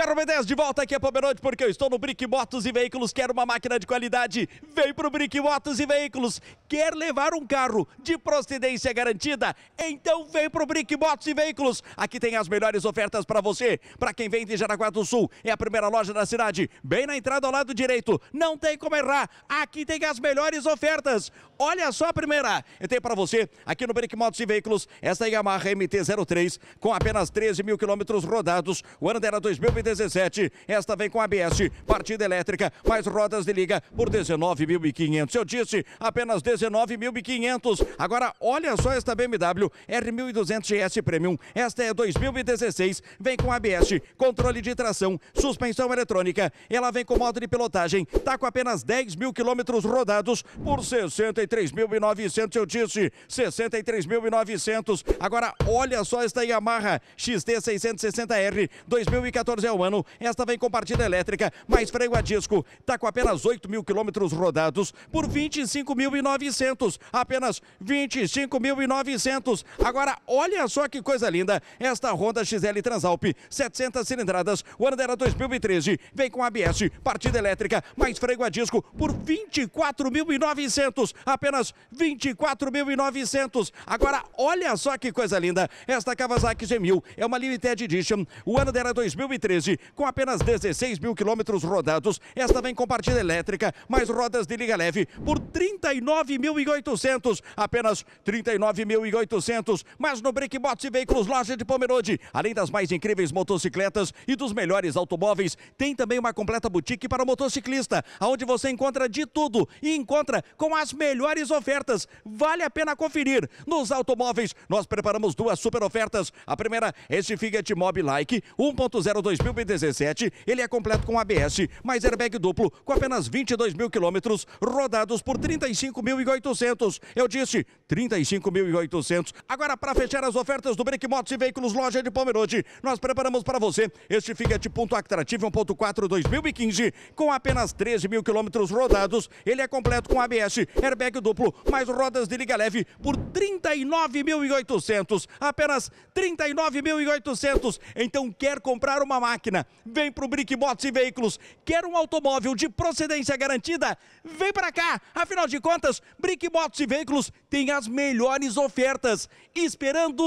Carro B10 de volta aqui a é Pomerode porque eu estou no Brick Motos e Veículos. Quero uma máquina de qualidade? Vem para o Brick Motos e Veículos. Quer levar um carro de procedência garantida? Então vem para o Brick Motos e Veículos. Aqui tem as melhores ofertas para você. Para quem vem de Jaraguá do Sul, é a primeira loja da cidade, bem na entrada ao lado direito. Não tem como errar. Aqui tem as melhores ofertas. Olha só a primeira. Eu tenho para você aqui no Brick Motos e Veículos esta Yamaha MT-03 com apenas 13 mil quilômetros rodados. O ano dela 2023. É 17. Esta vem com ABS, partida elétrica, mais rodas de liga por 19.500. Eu disse apenas 19.500. Agora olha só esta BMW R1200 S Premium. Esta é 2016, vem com ABS, controle de tração, suspensão eletrônica. Ela vem com modo de pilotagem, tá com apenas 10 mil quilômetros rodados por 63.900. Eu disse 63.900. Agora olha só esta Yamaha XT 660R 2014 é o ano. Esta vem com partida elétrica, mais freio a disco. Está com apenas 8 mil quilômetros rodados por 25.900. Apenas 25.900. Agora, olha só que coisa linda. Esta Honda XL Transalp, 700 cilindradas. O ano era 2013. Vem com ABS, partida elétrica, mais freio a disco por 24.900. Apenas 24.900. Agora, olha só que coisa linda. Esta Kawasaki G1000 é uma Limited Edition. O ano dela 2013. É Forte. Com apenas 16 mil quilômetros rodados, esta vem com partida elétrica, mais rodas de liga leve por 39.800, apenas 39.800. Mas no Brickbots e Veículos Loja de Pomerode, além das mais incríveis motocicletas e dos melhores automóveis, tem também uma completa boutique para o motociclista, onde você encontra de tudo e encontra com as melhores ofertas. Vale a pena conferir. Nos automóveis, nós preparamos duas super ofertas. A primeira, é este Fiat Mobi Like 1.0 2000 2017, ele é completo com ABS, mais airbag duplo, com apenas 22 mil quilômetros, rodados por 35.800. Eu disse 35.800. Agora, para fechar as ofertas do Brick Motos e Veículos Loja de Pomerode, nós preparamos para você este Fiat Punto Actrativo 1.4 2015, com apenas 13 mil quilômetros rodados. Ele é completo com ABS, airbag duplo, mais rodas de liga leve por 39.800. Apenas 39.800. Então, quer comprar uma máquina? máquina. Vem o Brickbots e Veículos. Quer um automóvel de procedência garantida? Vem para cá. Afinal de contas, Brickbots e Veículos tem as melhores ofertas esperando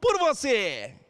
por você.